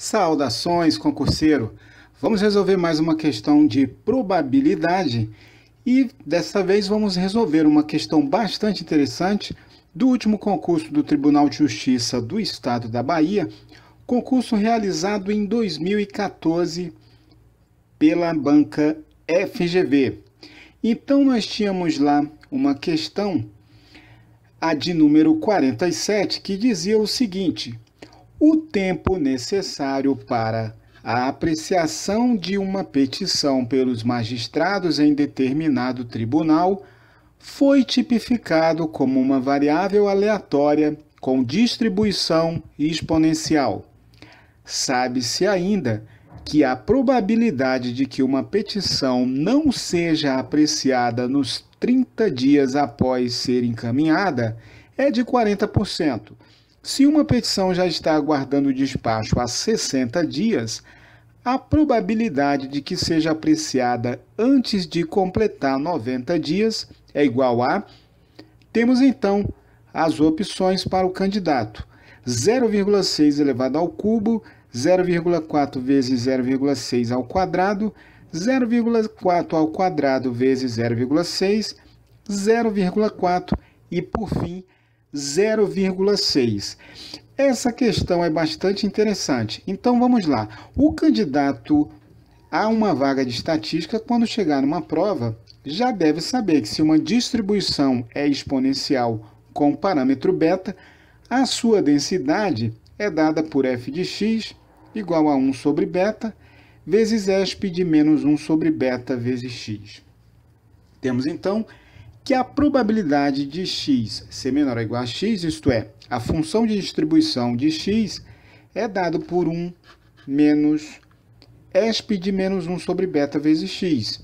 Saudações, concurseiro! Vamos resolver mais uma questão de probabilidade e dessa vez vamos resolver uma questão bastante interessante do último concurso do Tribunal de Justiça do Estado da Bahia, concurso realizado em 2014 pela banca FGV. Então nós tínhamos lá uma questão, a de número 47, que dizia o seguinte: o tempo necessário para a apreciação de uma petição pelos magistrados em determinado tribunal foi tipificado como uma variável aleatória com distribuição exponencial. Sabe-se ainda que a probabilidade de que uma petição não seja apreciada nos 30 dias após ser encaminhada é de 40%, se uma petição já está aguardando o despacho há 60 dias, a probabilidade de que seja apreciada antes de completar 90 dias é igual a. Temos então as opções para o candidato: 0,6 elevado ao cubo, 0,4 vezes 0,6 ao quadrado, 0,4 ao quadrado vezes 0,6, 0,4 e, por fim, 0,6. Essa questão é bastante interessante. Então vamos lá. O candidato a uma vaga de estatística, quando chegar numa prova, já deve saber que se uma distribuição é exponencial com parâmetro beta, a sua densidade é dada por f de x igual a 1 sobre beta, vezes esp de menos 1 sobre beta vezes x. Temos então que a probabilidade de x ser menor ou igual a x, isto é, a função de distribuição de x é dado por 1 menos esp de menos 1 sobre beta vezes x.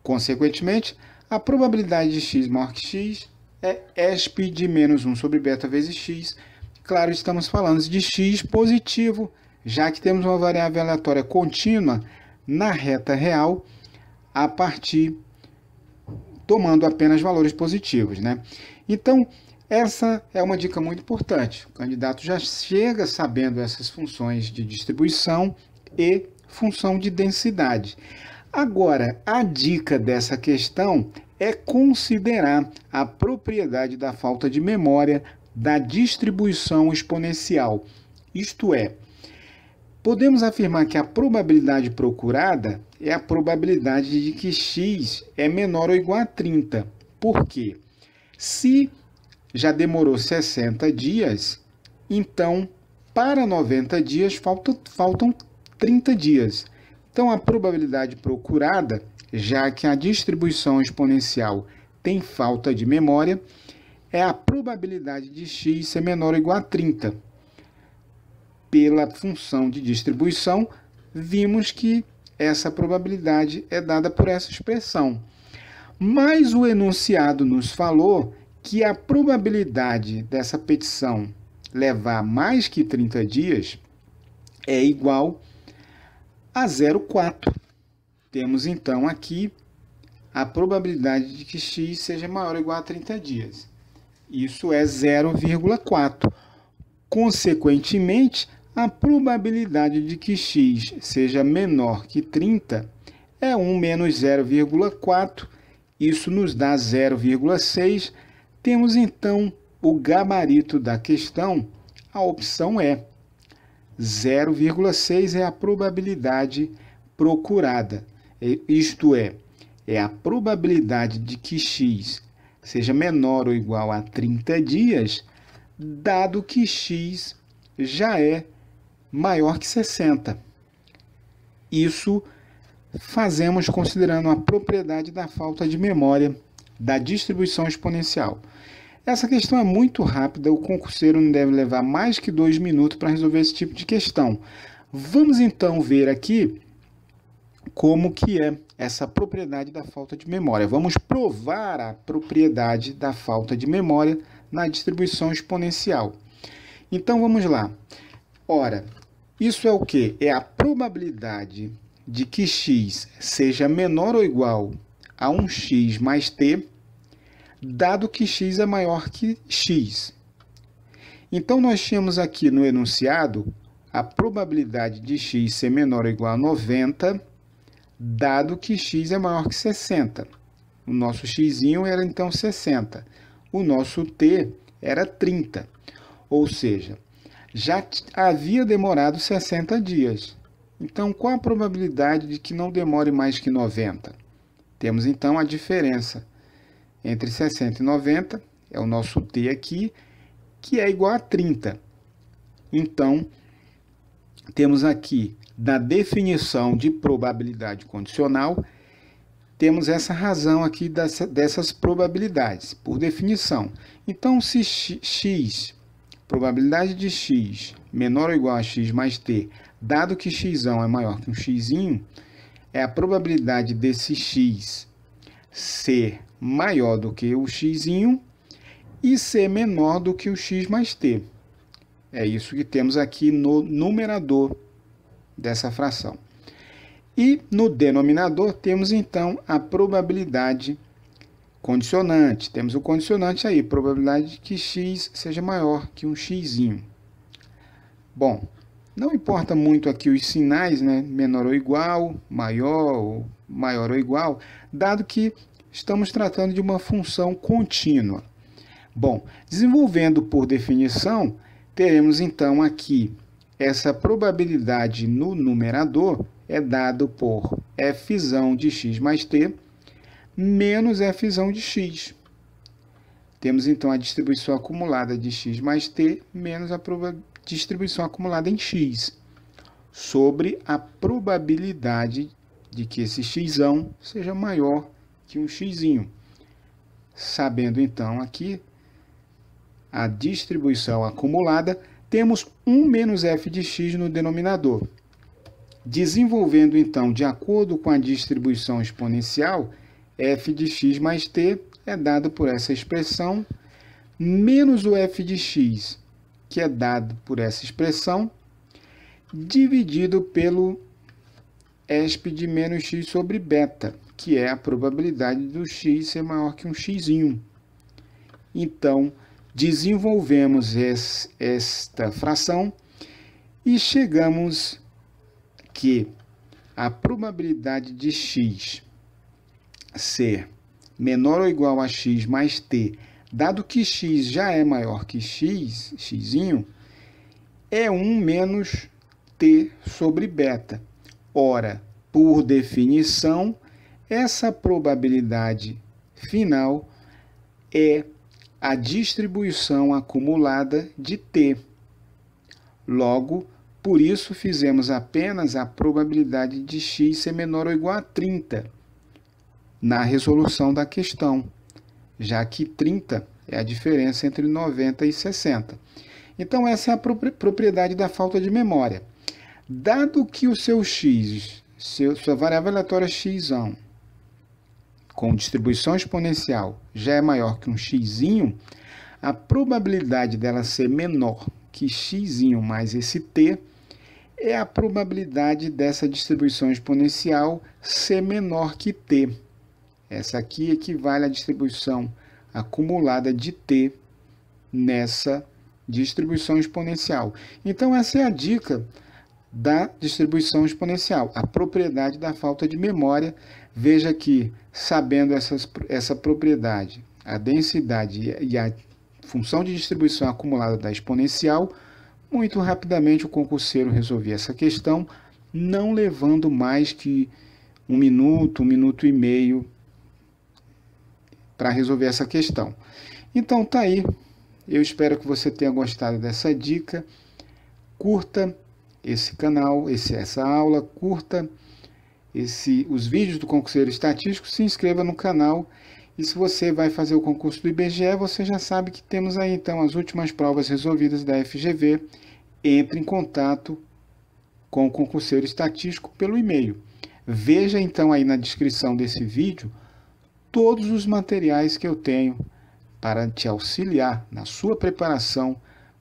Consequentemente, a probabilidade de x maior que x é esp de menos 1 sobre beta vezes x. Claro, estamos falando de x positivo, já que temos uma variável aleatória contínua na reta real a partir de tomando apenas valores positivos. Né? Então, essa é uma dica muito importante. O candidato já chega sabendo essas funções de distribuição e função de densidade. Agora, a dica dessa questão é considerar a propriedade da falta de memória da distribuição exponencial. Isto é, Podemos afirmar que a probabilidade procurada é a probabilidade de que x é menor ou igual a 30. Por quê? Se já demorou 60 dias, então para 90 dias faltam 30 dias. Então a probabilidade procurada, já que a distribuição exponencial tem falta de memória, é a probabilidade de x ser menor ou igual a 30 pela função de distribuição, vimos que essa probabilidade é dada por essa expressão. Mas o enunciado nos falou que a probabilidade dessa petição levar mais que 30 dias é igual a 0,4. Temos então aqui a probabilidade de que x seja maior ou igual a 30 dias. Isso é 0,4. Consequentemente, a probabilidade de que x seja menor que 30 é 1 menos 0,4, isso nos dá 0,6. Temos então o gabarito da questão, a opção é 0,6 é a probabilidade procurada, é, isto é, é a probabilidade de que x seja menor ou igual a 30 dias, dado que x já é maior que 60. Isso fazemos considerando a propriedade da falta de memória da distribuição exponencial. Essa questão é muito rápida, o concurseiro não deve levar mais que dois minutos para resolver esse tipo de questão. Vamos então ver aqui como que é essa propriedade da falta de memória. Vamos provar a propriedade da falta de memória na distribuição exponencial. Então vamos lá. Ora, isso é o que? É a probabilidade de que x seja menor ou igual a 1x mais t, dado que x é maior que x. Então, nós tínhamos aqui no enunciado a probabilidade de x ser menor ou igual a 90, dado que x é maior que 60. O nosso x era então 60. O nosso t era 30. Ou seja, já havia demorado 60 dias. Então, qual a probabilidade de que não demore mais que 90? Temos então a diferença entre 60 e 90, é o nosso t aqui, que é igual a 30. Então, temos aqui da definição de probabilidade condicional, temos essa razão aqui dessa, dessas probabilidades, por definição. Então, se x probabilidade de x menor ou igual a x mais t, dado que x é maior que um x, é a probabilidade desse x ser maior do que o x e ser menor do que o x mais t. É isso que temos aqui no numerador dessa fração. E no denominador temos então a probabilidade Condicionante. Temos o condicionante aí, probabilidade de que x seja maior que um x. Bom, não importa muito aqui os sinais, né? menor ou igual, maior ou maior ou igual, dado que estamos tratando de uma função contínua. Bom, desenvolvendo por definição, teremos então aqui essa probabilidade no numerador é dado por f de x mais t menos f de x. Temos então a distribuição acumulada de x mais t menos a distribuição acumulada em x sobre a probabilidade de que esse x seja maior que um x. Sabendo então aqui a distribuição acumulada, temos 1 menos f de x no denominador. Desenvolvendo então de acordo com a distribuição exponencial, f de x mais t é dado por essa expressão, menos o f de x, que é dado por essa expressão, dividido pelo esp de menos x sobre beta, que é a probabilidade do x ser maior que um x. Então, desenvolvemos esta fração e chegamos que a probabilidade de x ser menor ou igual a x mais t, dado que x já é maior que x, x, é 1 menos t sobre beta. Ora, por definição, essa probabilidade final é a distribuição acumulada de t. Logo, por isso fizemos apenas a probabilidade de x ser menor ou igual a 30 na resolução da questão, já que 30 é a diferença entre 90 e 60. Então, essa é a propriedade da falta de memória. Dado que o seu x, seu, sua variável aleatória x, com distribuição exponencial, já é maior que um x, a probabilidade dela ser menor que x mais esse t é a probabilidade dessa distribuição exponencial ser menor que t. Essa aqui equivale à distribuição acumulada de T nessa distribuição exponencial. Então, essa é a dica da distribuição exponencial, a propriedade da falta de memória. Veja que, sabendo essas, essa propriedade, a densidade e a função de distribuição acumulada da exponencial, muito rapidamente o concurseiro resolvia essa questão, não levando mais que um minuto, um minuto e meio para resolver essa questão. Então tá aí. Eu espero que você tenha gostado dessa dica. Curta esse canal, esse, essa aula, curta esse, os vídeos do concurseiro estatístico, se inscreva no canal. E se você vai fazer o concurso do IBGE, você já sabe que temos aí então as últimas provas resolvidas da FGV. Entre em contato com o concurseiro estatístico pelo e-mail. Veja então aí na descrição desse vídeo todos os materiais que eu tenho para te auxiliar na sua preparação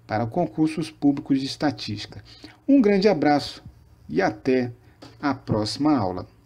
para concursos públicos de estatística. Um grande abraço e até a próxima aula.